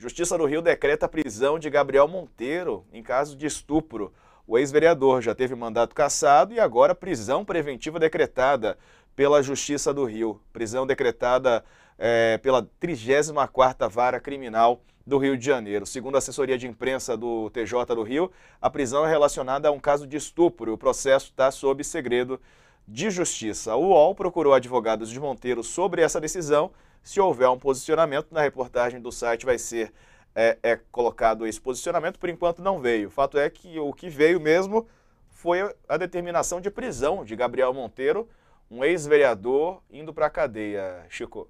Justiça do Rio decreta a prisão de Gabriel Monteiro em caso de estupro. O ex-vereador já teve mandato cassado e agora prisão preventiva decretada pela Justiça do Rio. Prisão decretada é, pela 34ª Vara Criminal do Rio de Janeiro. Segundo a assessoria de imprensa do TJ do Rio, a prisão é relacionada a um caso de estupro. O processo está sob segredo de Justiça. O UOL procurou advogados de Monteiro sobre essa decisão. Se houver um posicionamento, na reportagem do site vai ser é, é colocado esse posicionamento. Por enquanto não veio. O fato é que o que veio mesmo foi a determinação de prisão de Gabriel Monteiro, um ex-vereador indo para a cadeia, Chico.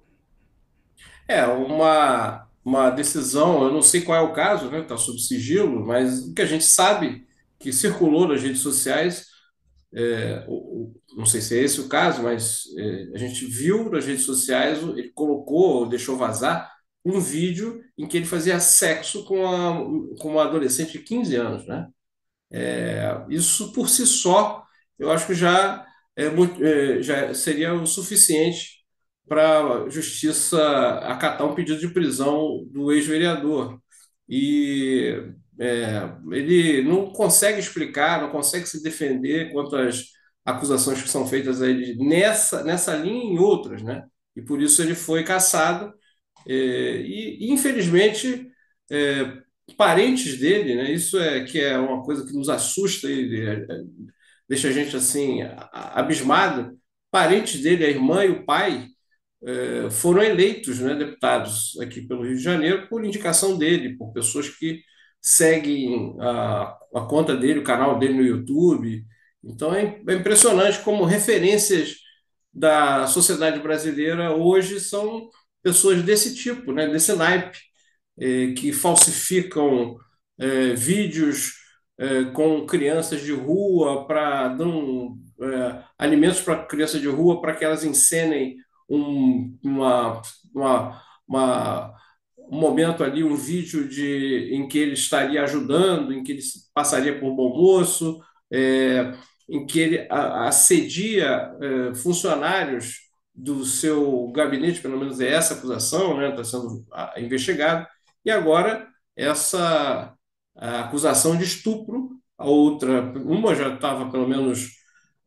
É, uma, uma decisão, eu não sei qual é o caso, né? Está sob sigilo, mas o que a gente sabe que circulou nas redes sociais é, não sei se é esse o caso, mas é, a gente viu nas redes sociais, ele colocou, deixou vazar, um vídeo em que ele fazia sexo com, a, com uma adolescente de 15 anos. Né? É, isso por si só, eu acho que já, é, é já seria o suficiente para a justiça acatar um pedido de prisão do ex-vereador. E é, ele não consegue explicar, não consegue se defender quanto às acusações que são feitas a ele nessa, nessa linha e em outras, né? E por isso ele foi caçado é, e, infelizmente, é, parentes dele, né? Isso é que é uma coisa que nos assusta e é, deixa a gente assim abismado. Parentes dele, a irmã e o pai, é, foram eleitos, né, deputados aqui pelo Rio de Janeiro por indicação dele, por pessoas que seguem a, a conta dele, o canal dele no YouTube. Então é, é impressionante como referências da sociedade brasileira hoje são pessoas desse tipo, né, desse naipe, é, que falsificam é, vídeos com crianças de rua para dão alimentos para crianças de rua para que elas encenem um, uma, uma, uma um momento ali, um vídeo de, em que ele estaria ajudando, em que ele passaria por bom moço, é, em que ele assedia é, funcionários do seu gabinete, pelo menos é essa acusação, né, está sendo investigado, e agora essa acusação de estupro, a outra, uma já estava pelo menos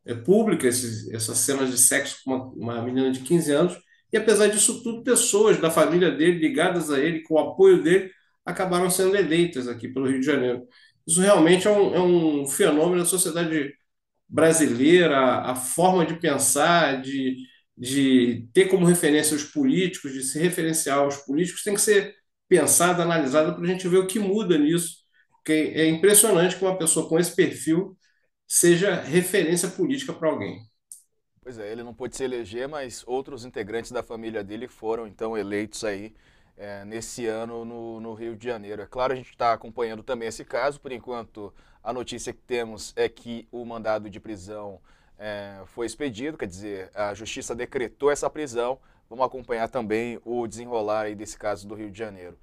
é, pública, esses, essas cenas de sexo com uma, uma menina de 15 anos, e apesar disso tudo, pessoas da família dele, ligadas a ele, com o apoio dele, acabaram sendo eleitas aqui pelo Rio de Janeiro. Isso realmente é um, é um fenômeno da sociedade brasileira, a, a forma de pensar, de, de ter como referência os políticos, de se referenciar aos políticos, tem que ser pensada, analisada, para a gente ver o que muda nisso. Porque é impressionante que uma pessoa com esse perfil seja referência política para alguém. Pois é, ele não pôde se eleger, mas outros integrantes da família dele foram então eleitos aí é, nesse ano no, no, Rio de Janeiro. É claro, a gente está acompanhando também esse caso. Por enquanto, a notícia que temos é que o mandado de prisão é, foi expedido, quer dizer, a justiça decretou essa prisão. Vamos acompanhar também o desenrolar aí desse caso do Rio de Janeiro.